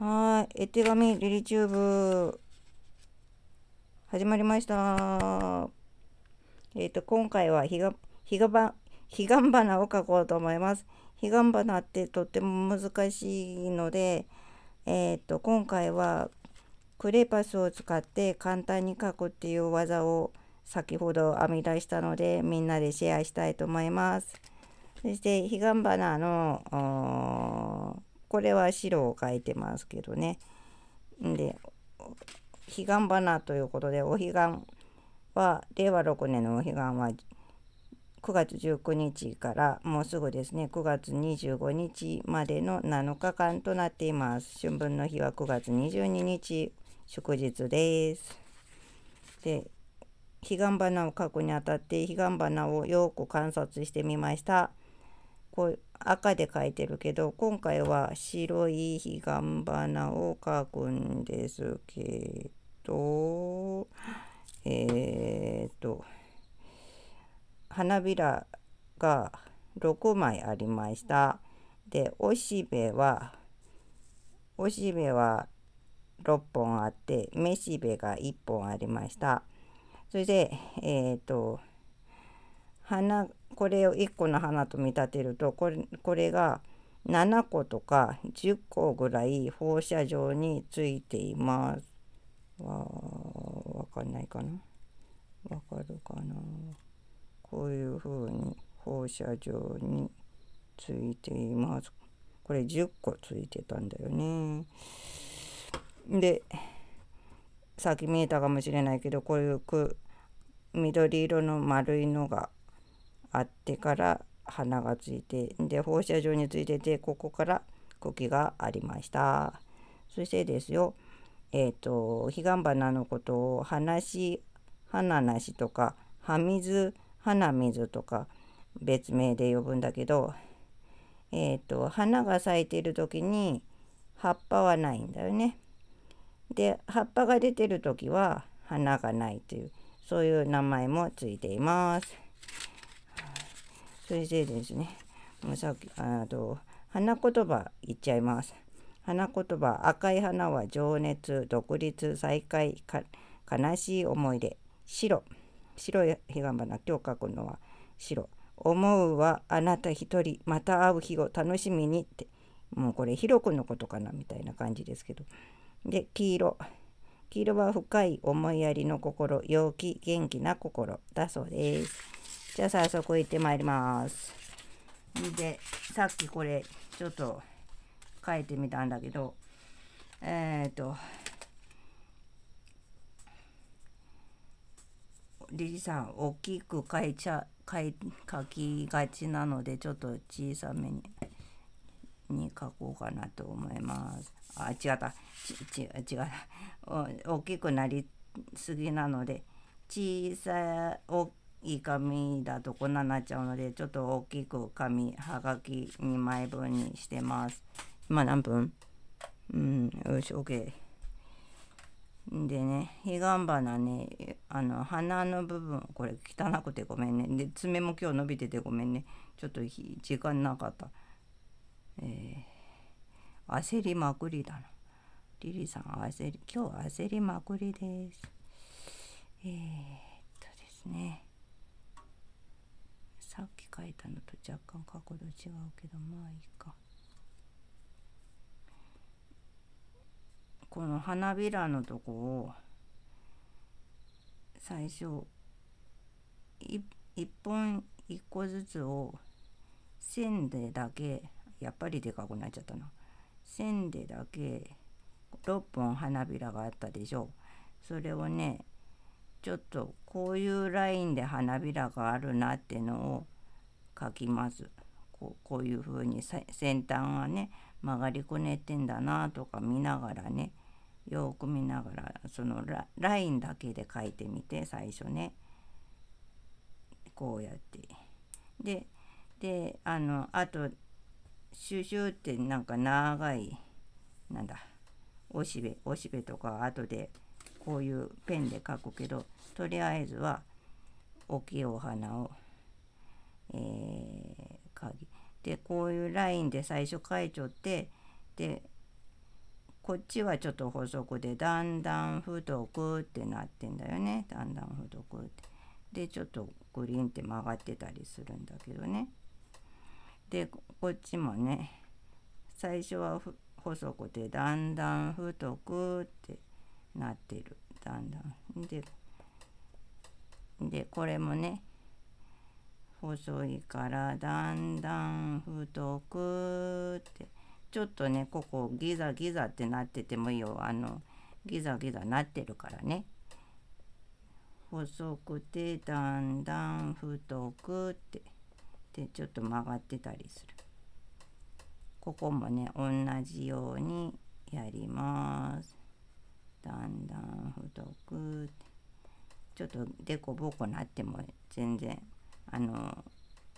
はい。絵手紙リリチューブ。始まりました。えっ、ー、と、今回は彼が彼岸花を描こうと思います。彼岸花ってとっても難しいので、えっ、ー、と、今回はクレパスを使って簡単に描くっていう技を先ほど編み出したので、みんなでシェアしたいと思います。そして、彼岸花の、これは白を描いてますけどね。で彼岸花ということでお彼岸は令和6年のお彼岸は9月19日からもうすぐですね9月25日までの7日間となっています春分の日は9月22日祝日ですで彼岸花を描くにあたって彼岸花をよく観察してみましたこう赤で描いてるけど今回は白いヒガンバナを描くんですけどえっ、と花びらが6枚ありました。でおしべはおしべは6本あってめしべが1本ありました。それでえっ、と花これを1個の花と見立てるとこれこれが7個とか10個ぐらい放射状についています。わわかんないかなわかるかなこういうふうに放射状についています。これ10個ついてたんだよね。でさっき見えたかもしれないけどこういう緑色の丸いのがあってから花がついてで放射状についててここから茎がありましたそしてですよえっ、ー、と彼岸花のことを花し花なしとか葉水花水とか別名で呼ぶんだけどえっ、ー、と花が咲いている時に葉っぱはないんだよね。で葉っぱが出てる時は花がないというそういう名前もついています。それでですね、もうさっき、あと、花言葉言っちゃいます。花言葉、赤い花は情熱、独立、再会、悲しい思い出。白、白い彼岸花、今日書くのは白。思うはあなた一人、また会う日を楽しみにって。もうこれ、ひろくんのことかなみたいな感じですけど。で、黄色。黄色は深い思いやりの心、陽気、元気な心だそうです。じゃあ早速行ってまいります。で、さっきこれ、ちょっと書いてみたんだけど、えっ、ー、と、リリさん、大きく書いちゃ、書い書きがちなので、ちょっと小さめにに書こうかなと思います。あ、違った。ちち、違違う大きくなりすぎなので、小さい、大いい紙だとこんなになっちゃうのでちょっと大きく紙はがき2枚分にしてます今何分うんよし OK でね彼岸花ねあの花の部分これ汚くてごめんねで爪も今日伸びててごめんねちょっと時間なかったえー、焦りまくりだなリリさん焦り今日焦りまくりですえー、っとですねさっき書いたのと若干角度違うけどまあいいかこの花びらのとこを最初1本1個ずつを線でだけやっぱりでかくなっちゃったな線でだけ6本花びらがあったでしょそれをねちょっとこういうラインで花びらがあるなってのを描きますこうこういう風に先端がね曲がりくねってんだなとか見ながらねよく見ながらそのラインだけで描いてみて最初ねこうやってでであのあとシュシュってなんか長いなんだおしべおしべとか後でこういうペンで書くけどとりあえずは大きいお花を、えー、描きでこういうラインで最初書いちょってでこっちはちょっと細くでだんだん太くってなってんだよねだんだん太くって。でちょっとグリーンって曲がってたりするんだけどね。でこっちもね最初は細くてだんだん太くってなってるだんだん。ででこれもね細いからだんだん太くってちょっとねここギザギザってなっててもいいよあのギザギザなってるからね細くてだんだん太くってでちょっと曲がってたりするここもね同じようにやりますだんだん太くちょっとでこぼこなっても全然あの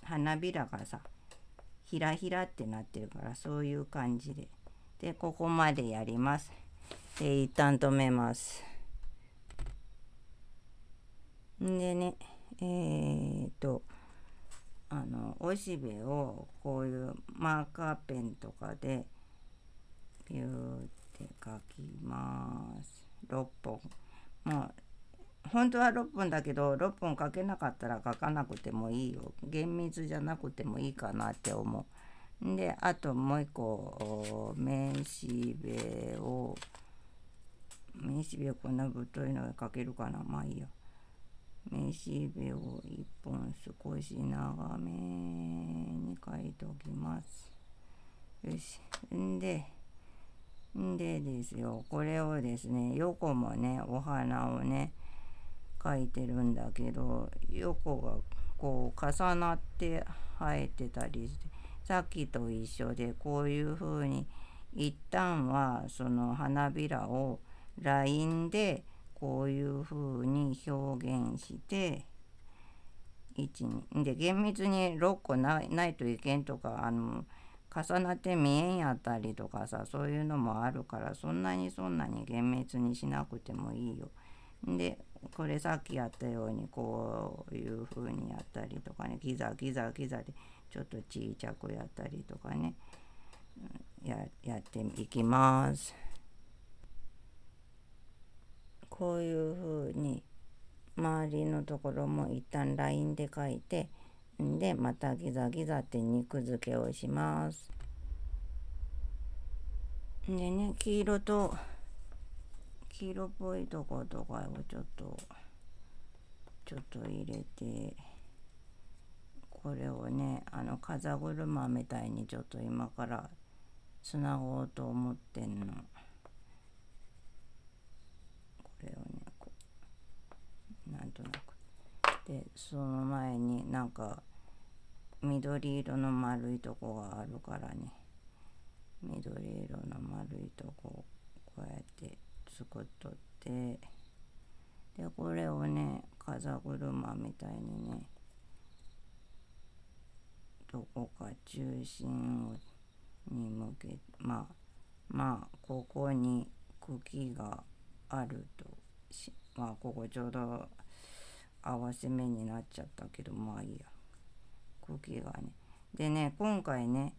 花びらがさひらひらってなってるからそういう感じででここまでやりますで一旦止めますでねえー、っとあのおしべをこういうマーカーペンとかでピューッ書きます6本もう本当は6本だけど6本書けなかったら書かなくてもいいよ厳密じゃなくてもいいかなって思うであともう1個名しべを名しべをこんな太いのが書けるかなまあいいよ名しべを1本少し長めに書いておきますよしんででですよこれをですね横もねお花をね描いてるんだけど横がこう重なって生えてたりしてさっきと一緒でこういうふうに一旦はその花びらをラインでこういうふうに表現して12で厳密に6個ないないといけんとかあの。重なって見えんやったりとかさそういうのもあるからそんなにそんなに厳密にしなくてもいいよ。でこれさっきやったようにこういう風にやったりとかねギザギザギザでちょっと小さくやったりとかねややっていきます。こういう風に周りのところも一旦ラインで書いて。でまたギザギザって肉付けをしますでね黄色と黄色っぽいとことかをちょっとちょっと入れてこれをねあの風車みたいにちょっと今からつなごうと思ってんのこれをねこうなんとなくでその前になんか緑色の丸いとこがあるからね緑色の丸いとここうやって作っとってでこれをね風車みたいにねどこか中心に向けまあまあここに茎があるとまあここちょうど合わせ目になっちゃったけどまあいいや空気がね。でね今回ね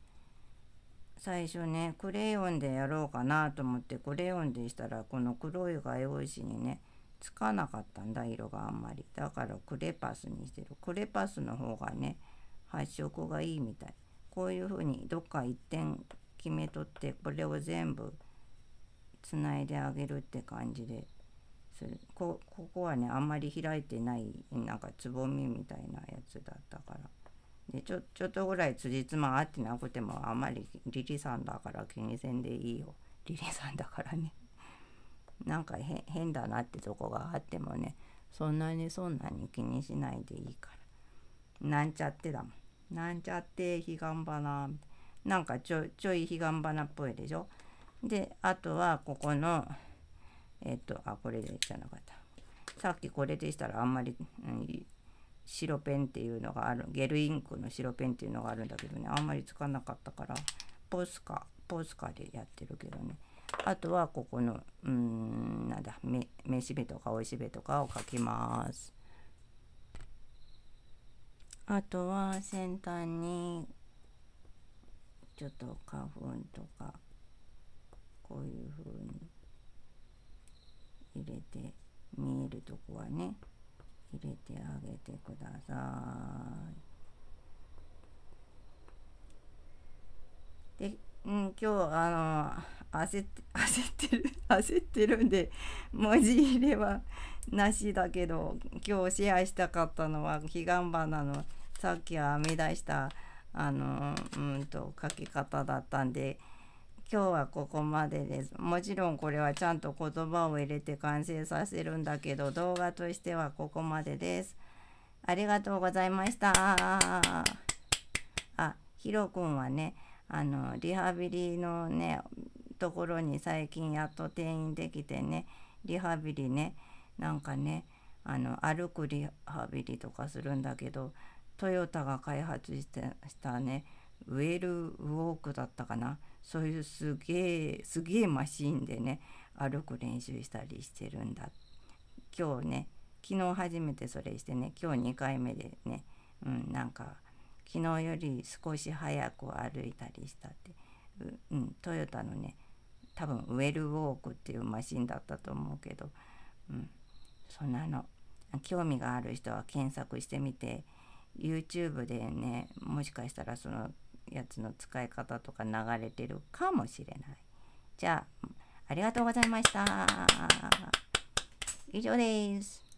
最初ねクレヨンでやろうかなと思ってクレヨンでしたらこの黒い画用紙にねつかなかったんだ色があんまりだからクレパスにしてるクレパスの方がね発色がいいみたいこういう風にどっか一点決めとってこれを全部つないであげるって感じでするここはねあんまり開いてないなんかつぼみみたいなやつだったから。でちょちょっとぐらい辻褄合ってなくてもあんまりリリさんだから気にせんでいいよリリさんだからね なんか変だなってとこがあってもねそんなにそんなに気にしないでいいからなんちゃってだもんなんちゃって彼岸花なんかちょちょい彼岸花っぽいでしょであとはここのえっとあこれでじゃなかったさっきこれでしたらあんまり、うん、白ペンっていうのがあるゲルインクの白ペンっていうのがあるんだけどねあんまりつかなかったからポスカポスカでやってるけどねあとはここのうーんなんだめめしべとかおいしべとかを描きますあとは先端にちょっと花粉とかこういうふうに入れて見えるとこはね入れてあげてください。で、うん、今日あの焦って焦ってる焦ってるんで文字入れはなしだけど今日シェアしたかったのは彼岸花のさっきは編み出したあのうんと書き方だったんで。今日はここまでです。もちろんこれはちゃんと言葉を入れて完成させるんだけど動画としてはここまでです。ありがとうございました。あ、ひろくんはね、あの、リハビリのね、ところに最近やっと転院できてね、リハビリね、なんかね、あの、歩くリハビリとかするんだけど、トヨタが開発してしたね、ウェルウォークだったかなそういうすげえすげえマシンでね歩く練習したりしてるんだ今日ね昨日初めてそれしてね今日2回目でね、うん、なんか昨日より少し早く歩いたりしたってう、うん、トヨタのね多分ウェルウォークっていうマシンだったと思うけど、うん、そんなの興味がある人は検索してみて YouTube でねもしかしたらそのやつの使い方とか流れてるかもしれない。じゃあ、ありがとうございました。以上です。